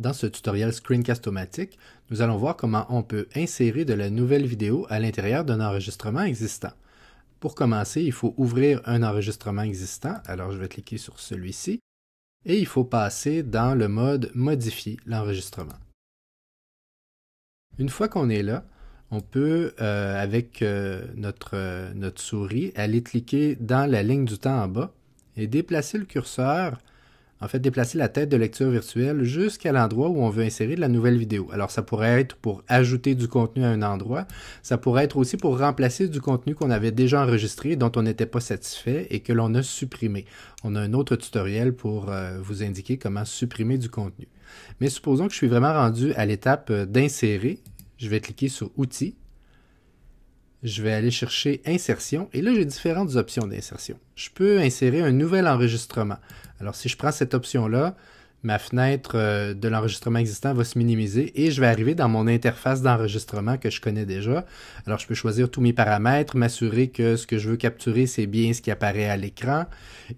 Dans ce tutoriel screencast o nous allons voir comment on peut insérer de la nouvelle vidéo à l'intérieur d'un enregistrement existant. Pour commencer, il faut ouvrir un enregistrement existant, alors je vais cliquer sur celui-ci, et il faut passer dans le mode Modifier l'enregistrement. Une fois qu'on est là, on peut, euh, avec euh, notre, euh, notre souris, aller cliquer dans la ligne du temps en bas et déplacer le curseur en fait, déplacer la tête de lecture virtuelle jusqu'à l'endroit où on veut insérer de la nouvelle vidéo. Alors, ça pourrait être pour ajouter du contenu à un endroit. Ça pourrait être aussi pour remplacer du contenu qu'on avait déjà enregistré, dont on n'était pas satisfait et que l'on a supprimé. On a un autre tutoriel pour euh, vous indiquer comment supprimer du contenu. Mais supposons que je suis vraiment rendu à l'étape euh, d'insérer. Je vais cliquer sur Outils je vais aller chercher insertion et là j'ai différentes options d'insertion. Je peux insérer un nouvel enregistrement. Alors si je prends cette option-là, ma fenêtre euh, de l'enregistrement existant va se minimiser et je vais arriver dans mon interface d'enregistrement que je connais déjà. Alors je peux choisir tous mes paramètres, m'assurer que ce que je veux capturer c'est bien ce qui apparaît à l'écran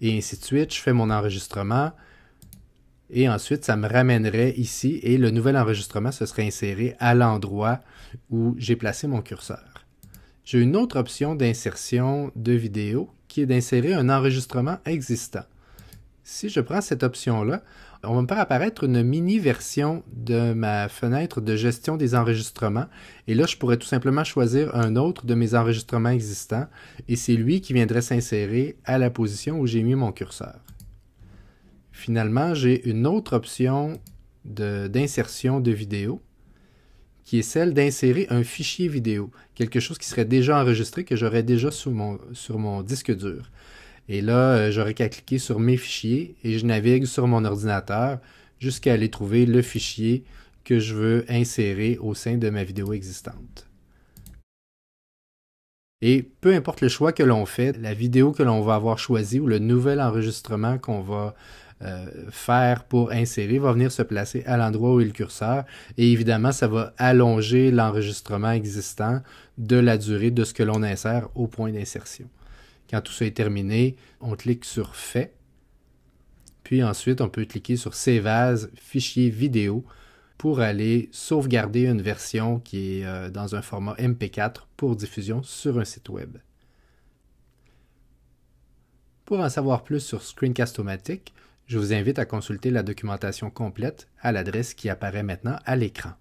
et ainsi de suite. Je fais mon enregistrement et ensuite ça me ramènerait ici et le nouvel enregistrement se serait inséré à l'endroit où j'ai placé mon curseur j'ai une autre option d'insertion de vidéo qui est d'insérer un enregistrement existant. Si je prends cette option-là, on va me faire apparaître une mini-version de ma fenêtre de gestion des enregistrements. Et là, je pourrais tout simplement choisir un autre de mes enregistrements existants. Et c'est lui qui viendrait s'insérer à la position où j'ai mis mon curseur. Finalement, j'ai une autre option d'insertion de, de vidéo qui est celle d'insérer un fichier vidéo, quelque chose qui serait déjà enregistré, que j'aurais déjà sur mon, disque dur. Et là, euh, j'aurais qu'à cliquer sur mes fichiers et je navigue sur mon ordinateur jusqu'à aller trouver le fichier que je veux insérer au sein de ma vidéo existante. Et peu importe le choix que l'on fait, la vidéo que l'on va avoir choisie ou le nouvel enregistrement qu'on va euh, faire pour insérer va venir se placer à l'endroit où est le curseur. Et évidemment, ça va allonger l'enregistrement existant de la durée de ce que l'on insère au point d'insertion. Quand tout ça est terminé, on clique sur Fait. Puis ensuite, on peut cliquer sur Sévase, Fichier vidéo pour aller sauvegarder une version qui est euh, dans un format MP4 pour diffusion sur un site web. Pour en savoir plus sur Screencast-O-Matic, je vous invite à consulter la documentation complète à l'adresse qui apparaît maintenant à l'écran.